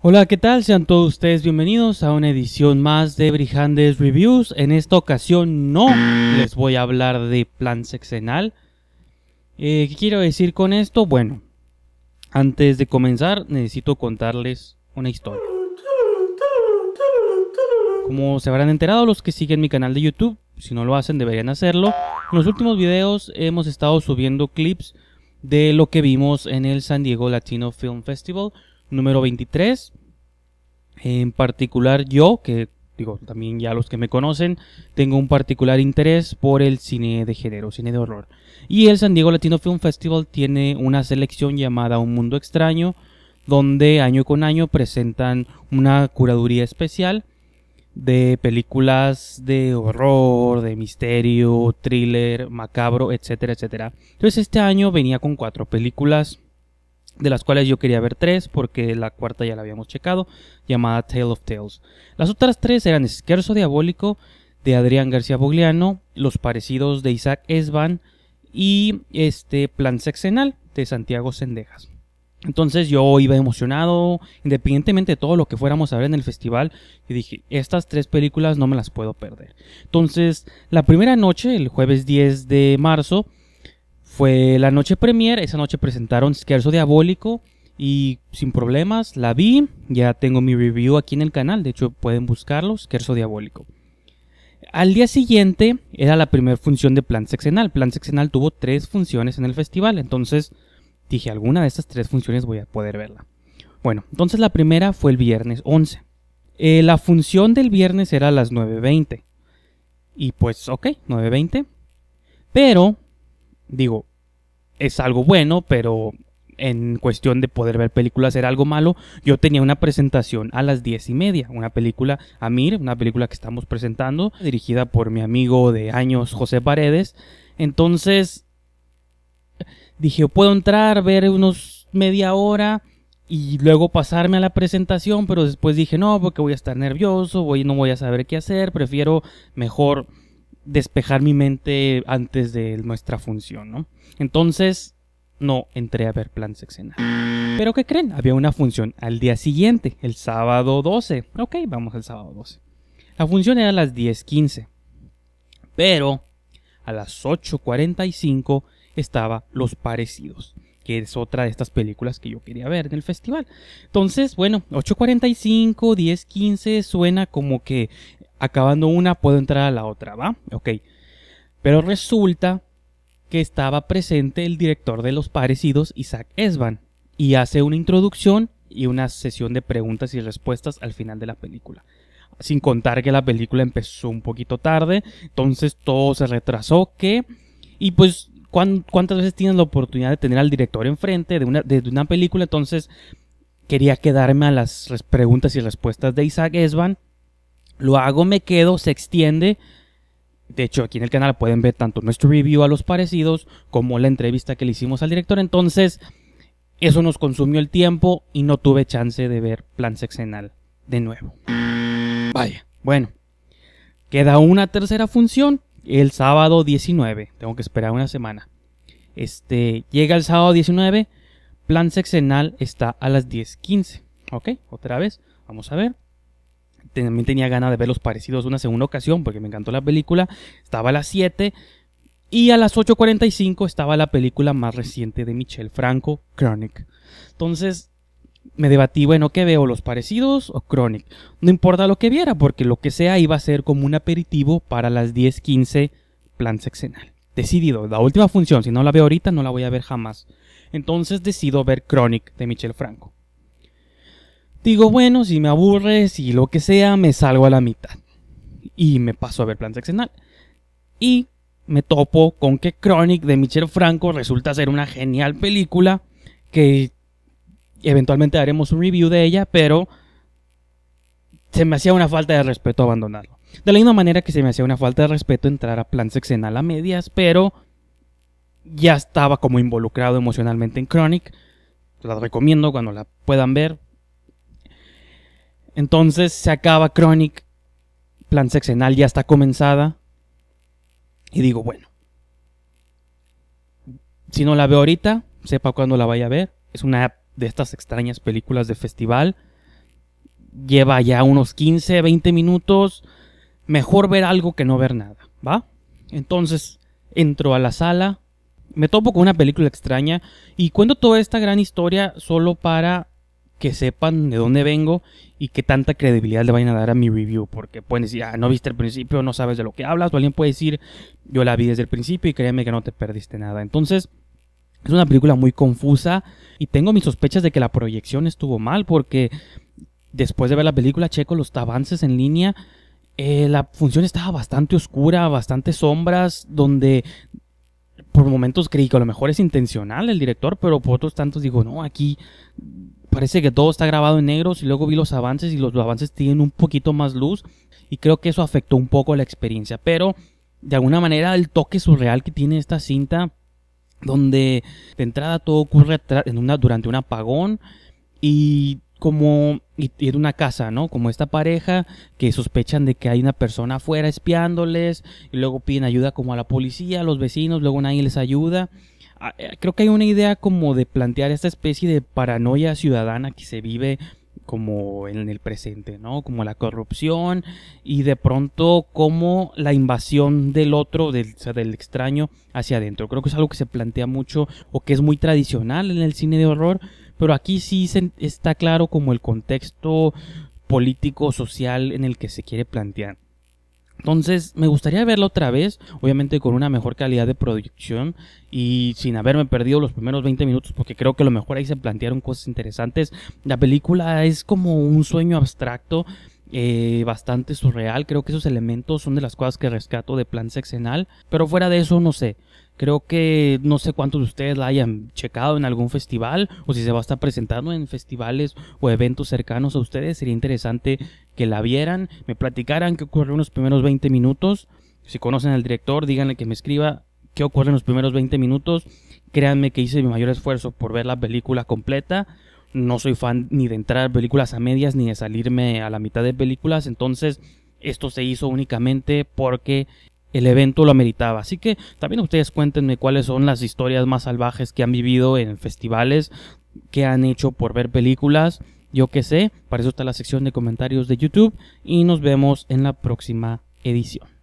Hola, ¿qué tal? Sean todos ustedes bienvenidos a una edición más de Brijandes Reviews. En esta ocasión no les voy a hablar de plan sexenal. Eh, ¿Qué quiero decir con esto? Bueno, antes de comenzar necesito contarles una historia. Como se habrán enterado los que siguen mi canal de YouTube, si no lo hacen deberían hacerlo. En los últimos videos hemos estado subiendo clips de lo que vimos en el San Diego Latino Film Festival número 23. En particular yo, que digo, también ya los que me conocen, tengo un particular interés por el cine de género, cine de horror. Y el San Diego Latino Film Festival tiene una selección llamada Un Mundo Extraño, donde año con año presentan una curaduría especial de películas de horror, de misterio, thriller, macabro, etcétera, etcétera. Entonces este año venía con cuatro películas de las cuales yo quería ver tres porque la cuarta ya la habíamos checado, llamada Tale of Tales. Las otras tres eran Esquerzo Diabólico de Adrián García Bogliano, Los Parecidos de Isaac Esban y este Plan Sexenal de Santiago Sendejas. Entonces yo iba emocionado, independientemente de todo lo que fuéramos a ver en el festival, y dije, estas tres películas no me las puedo perder. Entonces, la primera noche, el jueves 10 de marzo, fue la noche premier, esa noche presentaron Scherzo Diabólico y sin problemas la vi, ya tengo mi review aquí en el canal, de hecho pueden buscarlo, Scherzo Diabólico. Al día siguiente era la primera función de Plan Sexenal. Plan Sexenal tuvo tres funciones en el festival, entonces dije, alguna de estas tres funciones voy a poder verla. Bueno, entonces la primera fue el viernes 11. Eh, la función del viernes era a las 9.20. Y pues, ok, 9.20. Pero digo, es algo bueno, pero en cuestión de poder ver películas era algo malo. Yo tenía una presentación a las diez y media, una película Amir, una película que estamos presentando, dirigida por mi amigo de años José Paredes. Entonces dije, puedo entrar, ver unos media hora y luego pasarme a la presentación, pero después dije, no, porque voy a estar nervioso, voy, no voy a saber qué hacer, prefiero mejor despejar mi mente antes de nuestra función, ¿no? Entonces, no entré a ver plan sexenal. Pero ¿qué creen? Había una función al día siguiente, el sábado 12. Ok, vamos al sábado 12. La función era a las 10.15. Pero a las 8.45 estaba Los Parecidos que es otra de estas películas que yo quería ver en el festival. Entonces, bueno, 8.45, 10.15 suena como que acabando una puedo entrar a la otra, ¿va? Ok. Pero resulta que estaba presente el director de Los Parecidos, Isaac Esban, y hace una introducción y una sesión de preguntas y respuestas al final de la película sin contar que la película empezó un poquito tarde, entonces todo se retrasó, ¿qué? y pues cuántas veces tienes la oportunidad de tener al director enfrente de una, de una película, entonces quería quedarme a las preguntas y respuestas de Isaac Esban. Lo hago, me quedo, se extiende. De hecho, aquí en el canal pueden ver tanto nuestro review a los parecidos como la entrevista que le hicimos al director. Entonces, eso nos consumió el tiempo y no tuve chance de ver plan sexenal de nuevo. Vaya. Bueno, queda una tercera función el sábado 19. Tengo que esperar una semana. Este, llega el sábado 19. Plan sexenal está a las 10.15. Ok, otra vez. Vamos a ver. También tenía ganas de ver los parecidos una segunda ocasión porque me encantó la película. Estaba a las 7. Y a las 8.45 estaba la película más reciente de Michel Franco, Chronic. Entonces, me debatí, bueno, ¿qué veo? ¿Los parecidos o Chronic? No importa lo que viera, porque lo que sea iba a ser como un aperitivo para las 10.15, plan sexenal. Decidido, la última función, si no la veo ahorita, no la voy a ver jamás. Entonces decido ver Chronic de Michel Franco. Digo, bueno, si me aburre, si lo que sea, me salgo a la mitad. Y me paso a ver plan sexenal. Y me topo con que Chronic de Michel Franco resulta ser una genial película que eventualmente haremos un review de ella, pero se me hacía una falta de respeto abandonarlo. De la misma manera que se me hacía una falta de respeto entrar a plan sexenal a medias, pero ya estaba como involucrado emocionalmente en Chronic. La recomiendo cuando la puedan ver. Entonces se acaba Chronic, plan sexenal ya está comenzada. Y digo, bueno, si no la veo ahorita, sepa cuándo la vaya a ver. Es una de estas extrañas películas de festival. Lleva ya unos 15, 20 minutos. Mejor ver algo que no ver nada, ¿va? Entonces entro a la sala, me topo con una película extraña y cuento toda esta gran historia solo para que sepan de dónde vengo y qué tanta credibilidad le vayan a dar a mi review. Porque pueden decir, ah, no viste el principio, no sabes de lo que hablas. O alguien puede decir, yo la vi desde el principio y créeme que no te perdiste nada. Entonces, es una película muy confusa y tengo mis sospechas de que la proyección estuvo mal porque después de ver la película checo los avances en línea. Eh, la función estaba bastante oscura, bastante sombras, donde por momentos creí que a lo mejor es intencional el director, pero por otros tantos digo, no, aquí parece que todo está grabado en negro y luego vi los avances y los avances tienen un poquito más luz y creo que eso afectó un poco la experiencia, pero de alguna manera el toque surreal que tiene esta cinta donde de entrada todo ocurre en una, durante un apagón y como en una casa, ¿no? Como esta pareja que sospechan de que hay una persona afuera espiándoles y luego piden ayuda como a la policía, a los vecinos, luego nadie les ayuda. Ah, eh, creo que hay una idea como de plantear esta especie de paranoia ciudadana que se vive como en el presente, ¿no? Como la corrupción y de pronto como la invasión del otro, del, del extraño hacia adentro. Creo que es algo que se plantea mucho o que es muy tradicional en el cine de horror, pero aquí sí está claro como el contexto político, social en el que se quiere plantear. Entonces, me gustaría verlo otra vez, obviamente con una mejor calidad de producción y sin haberme perdido los primeros 20 minutos, porque creo que a lo mejor ahí se plantearon cosas interesantes. La película es como un sueño abstracto. Eh, bastante surreal. Creo que esos elementos son de las cosas que rescato de plan sexenal. Pero fuera de eso, no sé. Creo que no sé cuántos de ustedes la hayan checado en algún festival o si se va a estar presentando en festivales o eventos cercanos a ustedes. Sería interesante que la vieran, me platicaran qué ocurrió en los primeros 20 minutos. Si conocen al director, díganle que me escriba qué ocurre en los primeros 20 minutos. Créanme que hice mi mayor esfuerzo por ver la película completa. No soy fan ni de entrar películas a medias ni de salirme a la mitad de películas. Entonces, esto se hizo únicamente porque el evento lo ameritaba. Así que también ustedes cuéntenme cuáles son las historias más salvajes que han vivido en festivales, que han hecho por ver películas, yo qué sé. Para eso está la sección de comentarios de YouTube y nos vemos en la próxima edición.